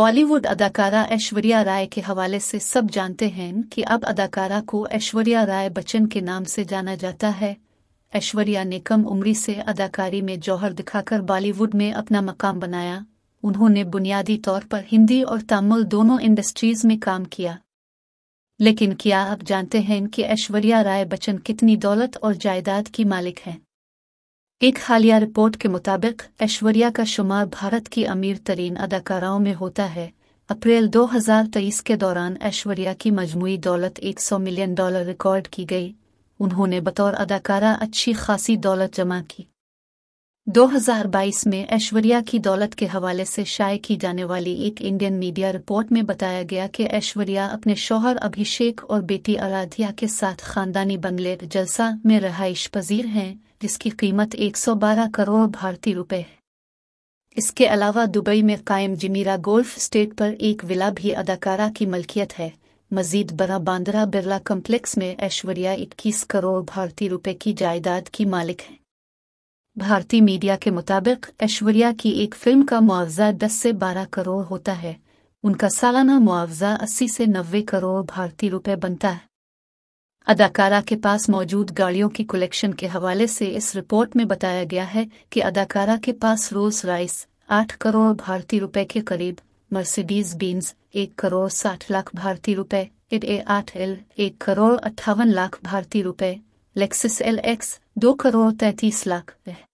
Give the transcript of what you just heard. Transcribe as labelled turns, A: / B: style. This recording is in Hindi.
A: बॉलीवुड अदाकारा ऐश्वर्या राय के हवाले से सब जानते हैं कि अब अदाकारा को ऐश्वर्या राय बच्चन के नाम से जाना जाता है ऐश्वर्या ने कम उम्री से अदाकारी में जौहर दिखाकर बॉलीवुड में अपना मकाम बनाया उन्होंने बुनियादी तौर पर हिंदी और तमिल दोनों इंडस्ट्रीज में काम किया लेकिन क्या आप जानते हैं कि ऐश्वर्या राय बच्चन कितनी दौलत और जायदाद की मालिक हैं एक हालिया रिपोर्ट के मुताबिक ऐश्वर्या का शुमार भारत की अमीर तरीन अदाकाराओं में होता है अप्रैल 2023 के दौरान ऐश्वर्या की मजमू दौलत 100 मिलियन डॉलर रिकॉर्ड की गई उन्होंने बतौर अदाकारा अच्छी खासी दौलत जमा की 2022 में ऐश्वर्या की दौलत के हवाले से शाये की जाने वाली एक इंडियन मीडिया रिपोर्ट में बताया गया कि ऐश्वर्या अपने शौहर अभिषेक और बेटी आराध्या के साथ खानदानी बंगले जलसा में रहाइश पजीर हैं जिसकी कीमत 112 करोड़ भारतीय रुपए है इसके अलावा दुबई में कायम जमीरा गोल्फ स्टेट पर एक विला भी अदाकारा की मलकियत है मजीद बड़ा बांद्रा बिरला कम्प्लेक्स में ऐश्वर्या इक्कीस करोड़ भारतीय रुपए की जायदाद की मालिक हैं भारतीय मीडिया के मुताबिक ऐश्वर्या की एक फिल्म का मुआवजा दस से बारह करोड़ होता है उनका सालाना मुआवजा अस्सी से नब्बे करोड़ भारतीय रुपए बनता है अदाकारा के पास मौजूद गाड़ियों की कलेक्शन के हवाले से इस रिपोर्ट में बताया गया है कि अदाकारा के पास रोल्स राइस आठ करोड़ भारतीय रुपए के करीब मर्सिडीज बीन्स एक करोड़ साठ लाख भारतीय रुपए एट ए आठ एल एक करोड़ अट्ठावन लाख भारतीय रुपए לקסס LX, דו קרוא תטיסלק.